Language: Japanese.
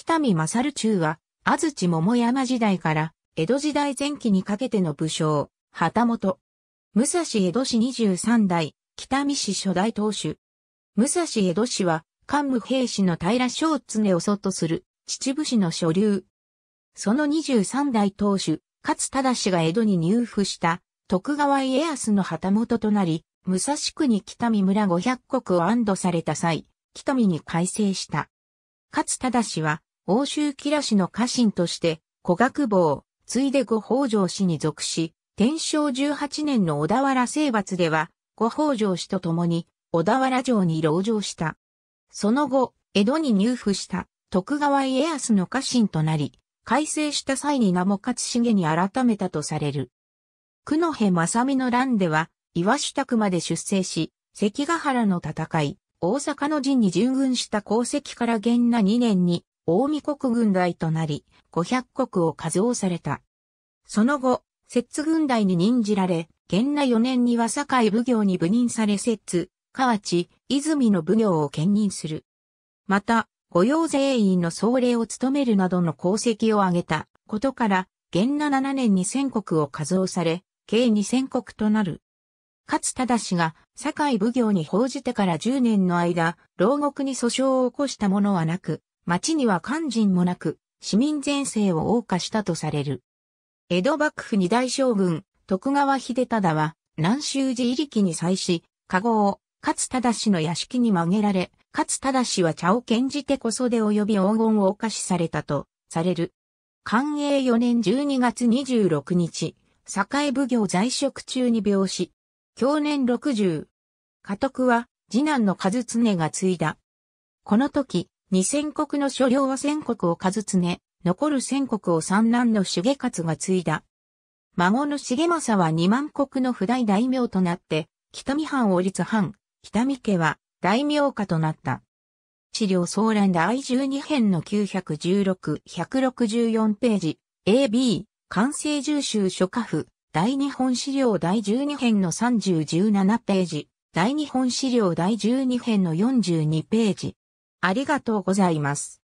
北見勝中は、安土桃山時代から、江戸時代前期にかけての武将、旗本。武蔵江戸市23代、北見市初代当主。武蔵江戸市は、桓武平氏の平正常を祖とする、秩父市の所流。その23代当主、勝忠氏が江戸に入府した、徳川家康の旗本となり、武蔵区に北見村五百国を安堵された際、北見に改正した。勝忠氏は、欧州キ良氏の家臣として、古学坊、ついで五北条氏に属し、天正18年の小田原征伐では、五北条氏と共に、小田原城に籠城した。その後、江戸に入府した徳川家康の家臣となり、改正した際に名も勝重に改めたとされる。九戸正美の乱では、岩下区まで出征し、関ヶ原の戦い、大阪の陣に従軍した功績から元那2年に、大見国軍大となり、五百国を数をされた。その後、摂津軍大に任じられ、元那4年には堺奉行に部任され摂津、河内、泉の奉行を兼任する。また、御用税員の総令を務めるなどの功績を挙げたことから、元那7年に千国を数をされ、計2000国となる。勝忠氏が堺奉行に報じてから10年の間、牢獄に訴訟を起こしたものはなく、町には肝心もなく、市民全盛を謳歌したとされる。江戸幕府二大将軍、徳川秀忠は、南州寺入力に際し、加護を、勝忠氏の屋敷に曲げられ、勝忠氏は茶を献じて小袖及び黄金をお貸しされたと、される。寛永四年十二月二十六日、栄奉行在職中に病死。去年六十。家督は、次男の和常が継いだ。この時、二千国の所領は千国を数ね、残る千国を三男の重勝が継いだ。孫の重政は二万国の不代大名となって、北見藩を立藩、北見家は大名家となった。資料総覧第12編の916、164ページ、AB、完成重修諸家府、大日本資料第12編の30、17ページ、大日本資料第12編の42ページ、ありがとうございます。